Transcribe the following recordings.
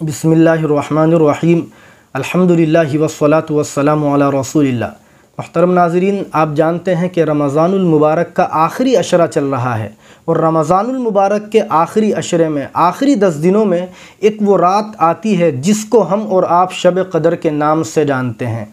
بسم الله الرحمن الرحيم الحمد لله والصلاة والسلام على رسول الله मोहतरम नाजरीन आप जानते हैं कि रमज़ानमबारक का आखिरी अशरा चल रहा है और रमज़ानमबारक के आखिरी अशरे में आखिरी दस दिनों में एक वो रात आती है जिसको हम और आप शब कदर के नाम से जानते हैं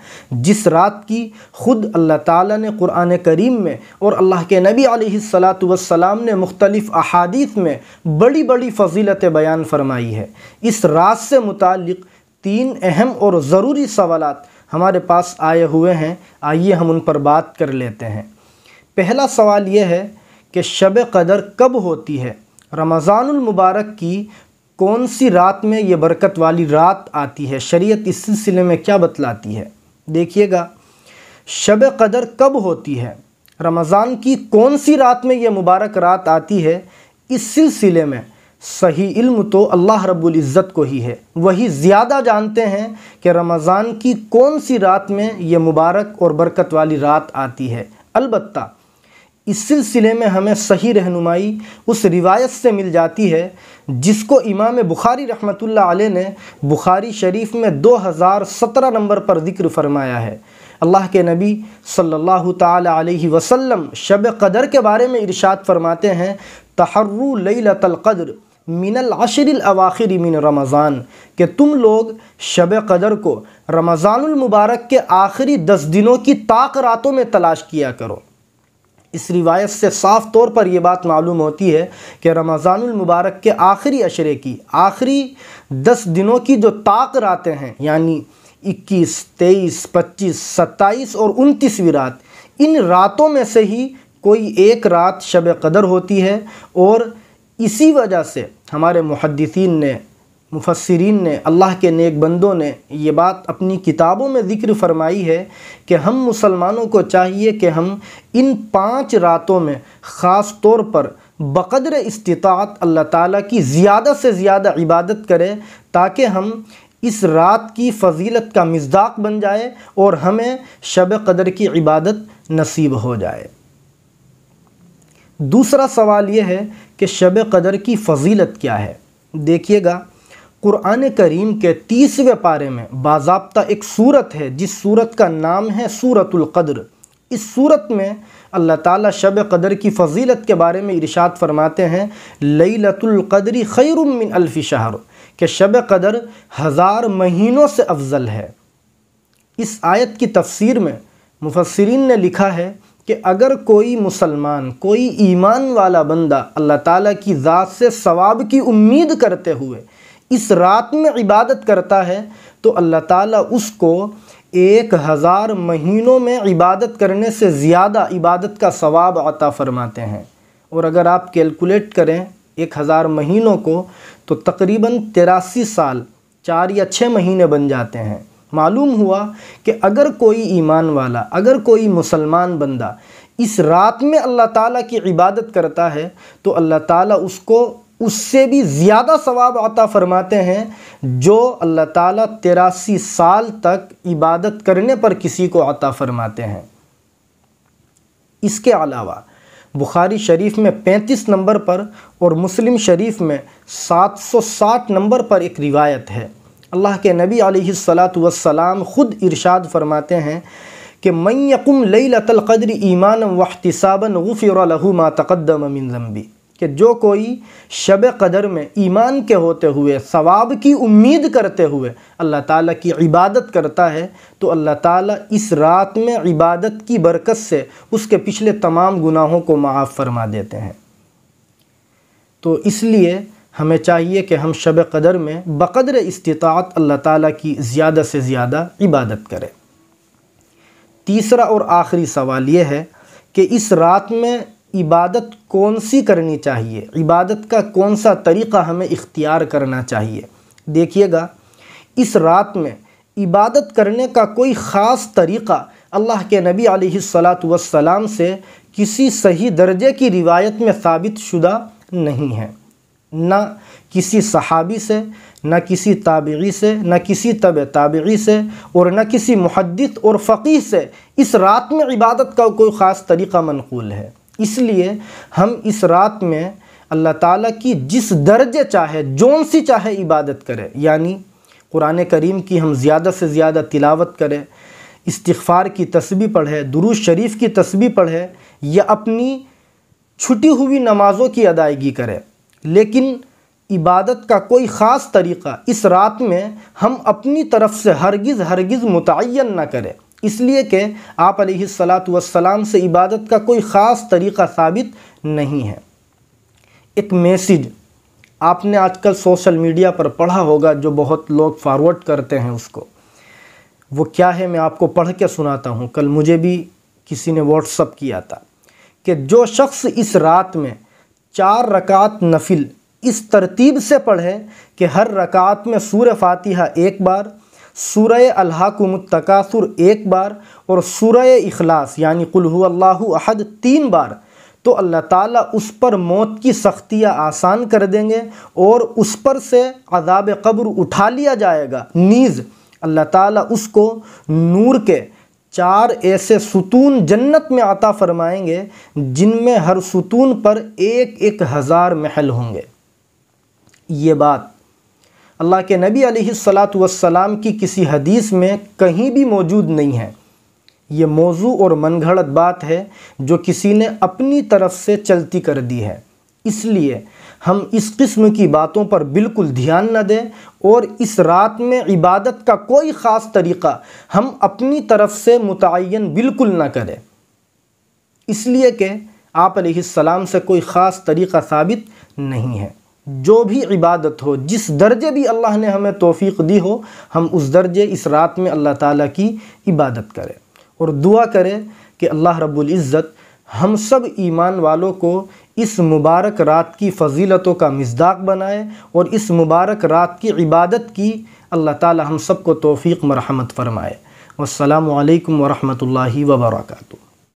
जिस रात की ख़ुद अल्लाह ताला ने क़ुरान करीम में और अल्लाह के नबी आलत वसलाम ने मुख्तलिफ़ अहादीत में बड़ी बड़ी फजीलत बयान फरमाई है इस रात से मुतल तीन अहम और ज़रूरी सवालत हमारे पास आए हुए हैं आइए हम उन पर बात कर लेते हैं पहला सवाल यह है कि शब कदर कब होती है रमज़ानमबारक की कौन सी रात में ये बरकत वाली रात आती है शरीयत इस सिलसिले में क्या बतलाती है देखिएगा शब कदर कब होती है रमज़ान की कौन सी रात में ये मुबारक रात आती है इस सिलसिले में सही इल्म तो अल्लाह रब्बुल इज़्ज़त को ही है वही ज़्यादा जानते हैं कि रमज़ान की कौन सी रात में ये मुबारक और बरकत वाली रात आती है अलबत् इस सिलसिले में हमें सही रहनुमाई उस रिवायत से मिल जाती है जिसको इमाम बुखारी रहमतुल्लाह अलैह ने बुखारी शरीफ में 2017 नंबर पर जिक्र फरमाया है अल्लाह के नबी सल्लल्लाहु अलैहि वसल्लम शब कदर के बारे में इरशाद फरमाते हैं तहर्रु लैलतल कद्र मिनल आशरिल अवाखिर मिन रमज़ान कि तुम लोग शब कदर को रमज़ानमबारक के आखिरी दस दिनों की ताक रातों में तलाश किया करो इस रिवायत से साफ तौर पर यह बात मालूम होती है कि रमज़ानमबारक के आखिरी अशरे की आखिरी दस दिनों की जो ताक रातें हैं यानी इक्कीस तेईस पच्चीस सत्ताईस और उनतीसवीं रात इन रातों में से ही कोई एक रात शब कदर होती है और इसी वजह से हमारे मुहदसिन ने मुफसरीन ने अल्लाह के नेक बंदों ने ये बात अपनी किताबों में ज़िक्र फरमाई है कि हम मुसलमानों को चाहिए कि हम इन पाँच रातों में ख़ास तौर पर बक़दर इस्तात अल्लाह ताला की ज़्यादा से ज़्यादा इबादत करें ताकि हम इस रात की फजीलत का मजदाक बन जाए और हमें शब कदर की इबादत नसीब हो जाए दूसरा सवाल यह है कि शब कदर की फजीलत क्या है देखिएगा कुरान करीम के तीसवें पारे में बाबा एक सूरत है जिस सूरत का नाम है सूरतुल्क़द्र इस सूरत में अल्लाह ताला शब कदर की फजीलत के बारे में इरशाद फरमाते हैं लतुल्क़दरी खैरमिन अल्फ़ी शहर के शब कदर हज़ार महीनों से अफजल है इस आयत की तफसीर में मुफसरीन ने लिखा है कि अगर कोई मुसलमान कोई ईमान वाला बंदा अल्लाह ताला की ज़ात से सवाब की उम्मीद करते हुए इस रात में इबादत करता है तो अल्लाह ताला उसको एक हज़ार महीनों में इबादत करने से ज़्यादा इबादत का सवाब अता फ़रमाते हैं और अगर आप कैलकुलेट करें एक हज़ार महीनों को तो तकरीबन तिरासी साल चार या छः महीने बन जाते हैं मालूम हुआ कि अगर कोई ईमान वाला अगर कोई मुसलमान बंदा इस रात में अल्लाह ताला की इबादत करता है तो अल्लाह ताला उसको उससे भी ज़्यादा सवाब आता फरमाते हैं जो अल्लाह ताला तिरासी साल तक इबादत करने पर किसी को आता फरमाते हैं इसके अलावा बुखारी शरीफ में 35 नंबर पर और मुस्लिम शरीफ में 760 नंबर पर एक रिवायत है अल्लाह के नबी आलतम ख़ुद इरशाद फरमाते हैं कि मैकुम लतलक़द्र ईमान वहतसाबन गफ़िरहू मा तकदम मिन जम्बी कि जो कोई शब कदर में ईमान के होते हुए सवाब की उम्मीद करते हुए अल्लाह ताला की इबादत करता है तो अल्लाह ताला इस रात में इबादत की बरकत से उसके पिछले तमाम गुनाहों को माफ़ फरमा देते हैं तो इसलिए हमें चाहिए कि हम शब कदर में बक़दर इस्तात अल्लाह ताला की ज़्यादा से ज़्यादा इबादत करें तीसरा और आखिरी सवाल ये है कि इस रात में इबादत कौन सी करनी चाहिए इबादत का कौन सा तरीक़ा हमें इख्तियार करना चाहिए देखिएगा इस रात में इबादत करने का कोई ख़ास तरीक़ा अल्लाह के नबी आलतम से किसी सही दर्जे की रिवायत में साबित शुदा नहीं है ना किसी सहाबी से ना किसी ताबी से ना किसी तब ताबी से और न किसी मुहदत और फ़कीह से इस रात में इबादत का कोई ख़ास तरीक़ा मनकूल है इसलिए हम इस रात में अल्लाह ताला की जिस दर्जे चाहे जौन सी चाहे इबादत करें यानी कुरान करीम की हम ज़्यादा से ज़्यादा तिलावत करें इस्तफ़ार की तस्वीर पढ़े दुरुज शरीफ की तस्वीर पढ़ें या अपनी छुटी हुई नमाज़ों की अदायगी करें लेकिन इबादत का कोई ख़ास तरीक़ा इस रात में हम अपनी तरफ से हरगिज़ हरगिज़ मुतन ना करें इसलिए कि आप सलात वसलाम से इबादत का कोई ख़ास तरीक़ा साबित नहीं है एक मैसेज आपने आजकल सोशल मीडिया पर पढ़ा होगा जो बहुत लोग फॉरवर्ड करते हैं उसको वो क्या है मैं आपको पढ़ के सुनाता हूँ कल मुझे भी किसी ने व्हाट्सअप किया था कि जो शख्स इस रात में चार रकात नफिल इस तरतीब से पढ़ें कि हर रकात में सूर फातिहा एक बार सूर्य अल्हाकुमतकासुर एक बार और सूर्य इखलास यानी कुल्हु अहद तीन बार तो अल्लाह ताला उस पर मौत की सख्तियाँ आसान कर देंगे और उस पर से अजाब कब्र उठा लिया जाएगा नीज़ अल्लाह ताला उसको नूर के चार ऐसे सुतून जन्नत में आता फरमाएंगे जिनमें हर सुतून पर एक एक हज़ार महल होंगे ये बात अल्लाह के नबी अलैहिस्सलात वसलाम की किसी हदीस में कहीं भी मौजूद नहीं है ये मौजू और मनगढ़ंत बात है जो किसी ने अपनी तरफ से चलती कर दी है इसलिए हम इस किस्म की बातों पर बिल्कुल ध्यान न दें और इस रात में इबादत का कोई ख़ास तरीक़ा हम अपनी तरफ से मुतन बिल्कुल ना करें इसलिए कि आप सलाम से कोई ख़ास तरीक़ा साबित नहीं है जो भी इबादत हो जिस दर्जे भी अल्लाह ने हमें तोफ़ी दी हो हम उस दर्जे इस रात में अल्लाह ताला की इबादत करें और दुआ करें कि अल्लाह रब्बुल इज़्ज़त हम सब ईमान वालों को इस मुबारक रात की फ़जीलतों का मजदाक बनाए और इस मुबारक रात की इबादत की अल्लाह ताला हम सबको तोफ़ी मरहमत फ़रमाए वालकम वरहमल वर्का